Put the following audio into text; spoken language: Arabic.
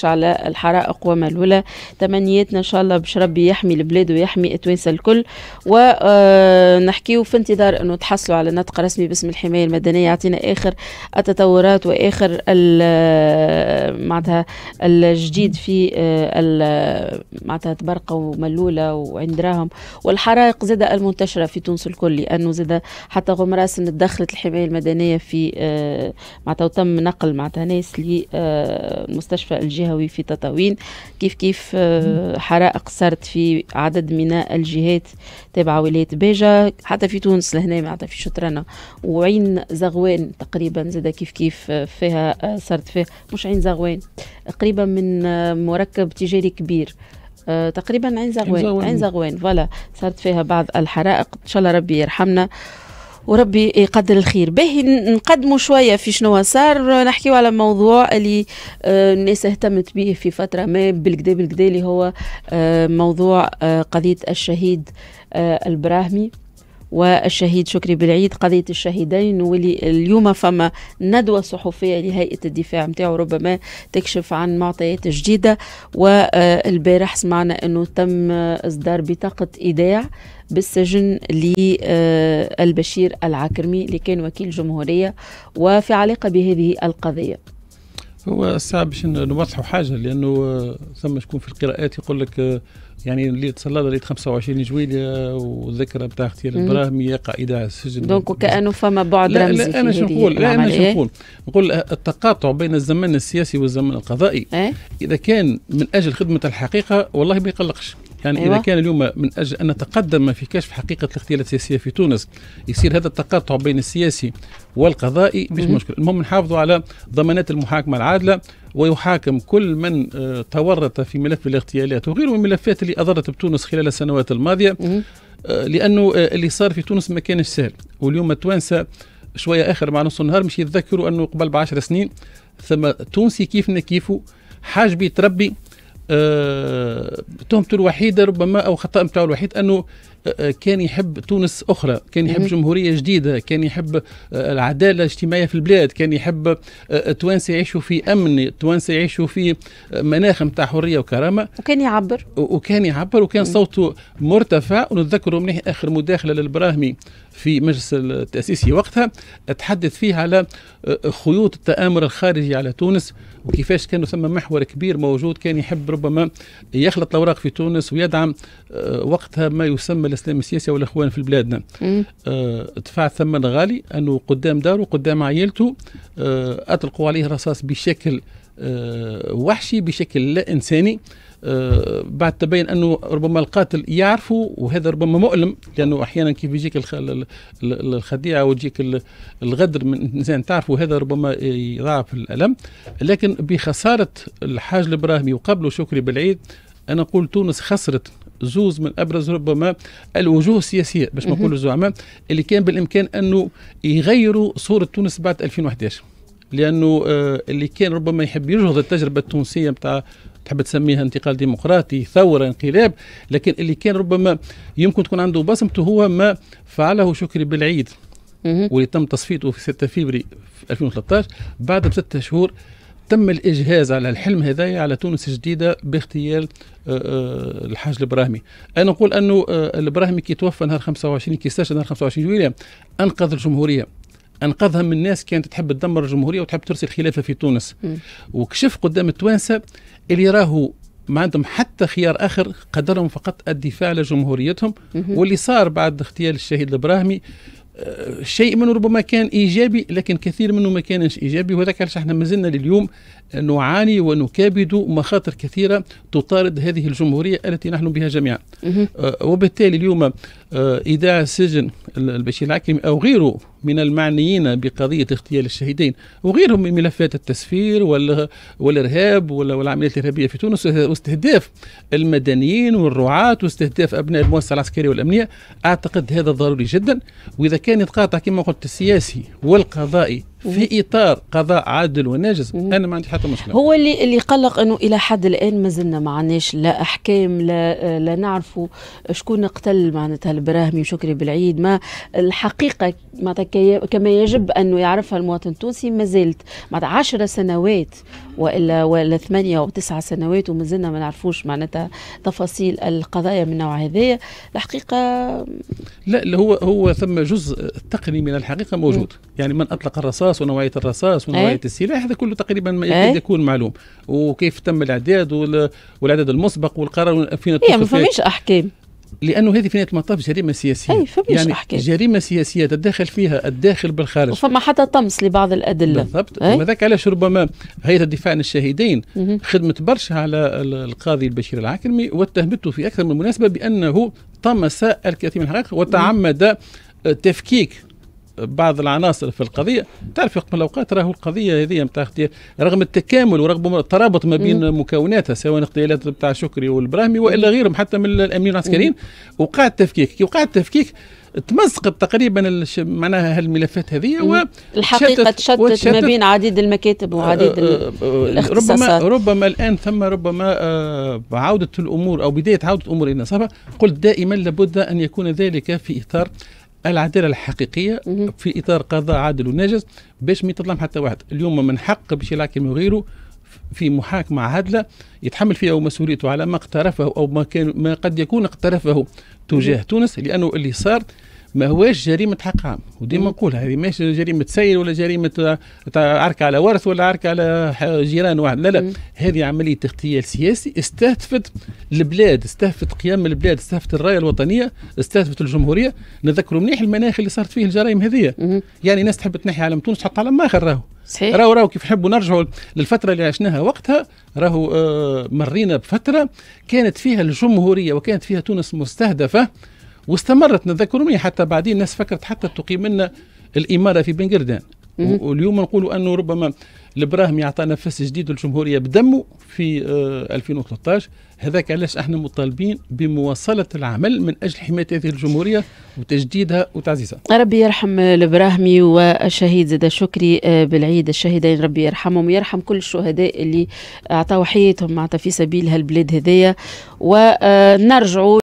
تعودش على الحرائق وما الولا تمنياتنا ان شاء الله باش ربي يحمي البلاد ويحمي التوانسه الكل ونحكيو آه، في انتظار انه تحصلوا على نطق رسمي باسم الحمايه المدنيه يعطينا اخر التطورات واخر آه، معناتها الجديد في آه، معناتها تبرقه وملوله وعند راهم والحرائق زاد المنتشره في تونس الكل لانه زاد حتى غمراس تدخلت الحمايه المدنيه في معناتها وتم نقل معناتها ناس لمستشفى الجهه الجهوي في تطاوين كيف كيف آه، حرائق صارت في عدد من الجهات تابعة ولاية باجة حتى في تونس لهنا معناتها في شطرنة وعين زغوان تقريبا زاد كيف كيف آه، فيها صارت آه، فيها مش عين زغوان قريبة من مركب تجاري كبير تقريبا عين زغوان عين زغوان فوالا صارت فيها بعض الحرائق ان شاء الله ربي يرحمنا وربي يقدر الخير باهي نقدموا شويه في شنو صار نحكيو على موضوع اللي آه، الناس اهتمت به في فتره ما بالكدا بالكدا اللي هو آه، موضوع آه، قضيه الشهيد البراهمي والشهيد شكري بالعيد قضية الشهيدين واللي اليوم فما ندوة صحفية لهيئة الدفاع نتاعو ربما تكشف عن معطيات جديدة والبارح سمعنا أنه تم إصدار بطاقة إيداع بالسجن للبشير العكرمي اللي كان وكيل جمهورية وفي علاقة بهذه القضية هو الساعة باش نوضحوا حاجة لأنه آه، ثم شكون في القراءات يقول لك آه، يعني اللي تصلى ليلة 25 جويليا والذكرى بتاع اختيار البراهمي يقع على السجن دونك وكأنه فما بعد لا رمزي لا أنا شو نقول لا أنا شو إيه؟ نقول نقول آه، التقاطع بين الزمن السياسي والزمن القضائي إيه؟ إذا كان من أجل خدمة الحقيقة والله ما يقلقش يعني أيوة. إذا كان اليوم من أجل أن نتقدم في كشف حقيقة الاغتيالات السياسية في تونس يصير هذا التقاطع بين السياسي والقضائي مش مشكل المهم نحافظوا على ضمانات المحاكمة العادلة ويحاكم كل من آه، تورط في ملف الاغتيالات وغيره من الملفات اللي أضرت بتونس خلال السنوات الماضية آه، لأنه آه، اللي صار في تونس ما كانش سهل واليوم التوانسة شوية آخر مع نص النهار مش يتذكروا أنه قبل بعشر سنين ثم تونسي كيفنا كيفه حاج بيتربي تهمته الوحيده ربما او خطا نتاعو الوحيد انه آه، آه، كان يحب تونس اخرى كان يحب جمهوريه جديده كان يحب آه، العداله الاجتماعيه في البلاد كان يحب التوانسه يعيشوا في امن التوانسه يعيشوا في مناخ نتاع حريه وكرامه وكان يعبر وكان يعبر وكان صوته مرتفع ونتذكروا منيح اخر مداخله للبراهمي في مجلس التأسيسي وقتها تحدث فيه على خيوط التآمر الخارجي على تونس وكيفاش كانوا ثم محور كبير موجود كان يحب ربما يخلط الأوراق في تونس ويدعم وقتها ما يسمى الاسلام السياسي والاخوان في بلادنا آه دفع ثمن غالي انه قدام داره قدام عائلته آه اطلقوا عليه رصاص بشكل آه وحشي بشكل لا انساني آه بعد تبين انه ربما القاتل يعرفه وهذا ربما مؤلم لانه احيانا كيف يجيك الخديعه ويجيك الغدر من انسان تعرفه هذا ربما يضاعف الالم لكن بخساره الحاج الابراهيمي وقبله شكري بالعيد انا اقول تونس خسرت زوز من ابرز ربما الوجوه السياسيه باش ما نقولوا الزعماء اللي كان بالامكان انه يغيروا صوره تونس بعد 2011 لانه آه، اللي كان ربما يحب يجهض التجربه التونسيه نتاع تحب تسميها انتقال ديمقراطي ثوره انقلاب لكن اللي كان ربما يمكن تكون عنده بصمته هو ما فعله شكري بالعيد واللي تم تصفيته في 6 فبراير 2013 بعد بستة شهور تم الاجهاز على الحلم هذايا على تونس الجديده باغتيال آه، آه، الحاج البراهمي انا نقول انه آه، البراهمي كي توفى نهار 25 كي استشهد نهار 25 جويليا انقذ الجمهوريه انقذها من الناس كانت تحب تدمر الجمهوريه وتحب ترسي الخلافه في تونس وكشف قدام التوانسه اللي راهو ما عندهم حتى خيار اخر قدرهم فقط الدفاع على جمهوريتهم واللي صار بعد اغتيال الشهيد البراهمي شيء منه ربما كان ايجابي لكن كثير منه ما كانش ايجابي وهذاك علاش احنا مازلنا لليوم نعاني ونكابد مخاطر كثيره تطارد هذه الجمهوريه التي نحن بها جميعا. أه، وبالتالي اليوم ايداع أه، السجن البشير العكرمي او غيره من المعنيين بقضية اغتيال الشهيدين وغيرهم من ملفات التسفير والإرهاب والعمليات الإرهابية في تونس واستهداف المدنيين والرعاة واستهداف أبناء المؤسسة العسكرية والأمنية أعتقد هذا ضروري جدا وإذا كان يتقاطع كما قلت السياسي والقضائي في اطار قضاء عادل وناجز انا ما عندي حتى مشكله هو اللي اللي قلق انه الى حد الان مازلنا ما عندناش لا احكام لا لا نعرفوا شكون قتل معناتها البراهمي وشكري بالعيد ما الحقيقه معناتها كما يجب انه يعرفها المواطن التونسي ما زالت معناتها 10 سنوات والا ولا ثمانية او تسعة سنوات ومازلنا ما نعرفوش معناتها تفاصيل القضايا من نوع هذايا الحقيقه لا هو هو ثم جزء تقني من الحقيقه موجود يعني من اطلق الرصاص الرصاص ونوعيه الرصاص ونوعيه إيه؟ السلاح هذا كله تقريبا ما يكاد إيه؟ يكون معلوم وكيف تم الاعداد والعدد المسبق والقرار فين هي إيه، ما فماش احكام لانه هذه في نهايه المطاف جريمه سياسيه أي يعني أحكام. جريمه سياسيه تتداخل فيها الداخل بالخارج وفما حتى طمس لبعض الادله بالضبط هذاك علاش ربما هيئه الدفاع عن الشهيدين خدمت برشا على القاضي البشير العاكرمي واتهمته في اكثر من مناسبه بانه طمس الكثير من الحقائق وتعمد تفكيك بعض العناصر في القضيه تعرف في الاوقات راهو القضيه هذه نتاع رغم التكامل ورغم الترابط ما بين مكوناتها سواء الاغتيالات نتاع شكري والبراهمي والا غيرهم حتى من الامنيين العسكريين وقع التفكيك كي وقع التفكيك تمزقت تقريبا الش... معناها هالملفات هذه و الحقيقه تشتت, وتشتت ما بين عديد المكاتب وعديد آه، آه، الاختصاصات ربما ربما الان ثم ربما آه، عوده الامور او بدايه عوده الامور الى نصابها قلت دائما لابد ان يكون ذلك في اطار العداله الحقيقيه في اطار قضاء عادل ونجس باش ما يتظلم حتى واحد اليوم من حق باش يلاكم غيره في محاكمة عادلة يتحمل فيها مسؤوليته على ما اقترفه أو ما, كان ما قد يكون اقترفه تجاه تونس لأنه اللي صار ما هواش جريمه حق عام وديما نقول هذه ماهيش جريمه سير ولا جريمه آه، عركه على ورث ولا عركه على جيران واحد لا لا هذه عمليه اغتيال سياسي استهدفت البلاد استهدفت قيام البلاد استهدفت الرايه الوطنيه استهدفت الجمهوريه نذكر منيح المناخ اللي صارت فيه الجرائم هذه يعني ناس تحب تنحي علم تونس تحط علم اخر راهو صحيح راهو راهو كيف نحبوا نرجعوا للفتره اللي عشناها وقتها راهو آه مرينا بفتره كانت فيها الجمهوريه وكانت فيها تونس مستهدفه واستمرت نتذكروا حتى بعدين الناس فكرت حتى تقيم لنا الاماره في بن قردان واليوم نقولوا انه ربما البراهم يعطى نفس جديد للجمهوريه بدمه في 2013 آه، هذاك علاش احنا مطالبين بمواصله العمل من اجل حمايه هذه الجمهوريه وتجديدها وتعزيزها. ربي يرحم البراهمي والشهيد زاد شكري آه، بالعيد الشهيدين ربي يرحمهم ويرحم كل الشهداء اللي اعطاوا حياتهم معناتها في سبيل هالبلاد هذيا ونرجعوا آه،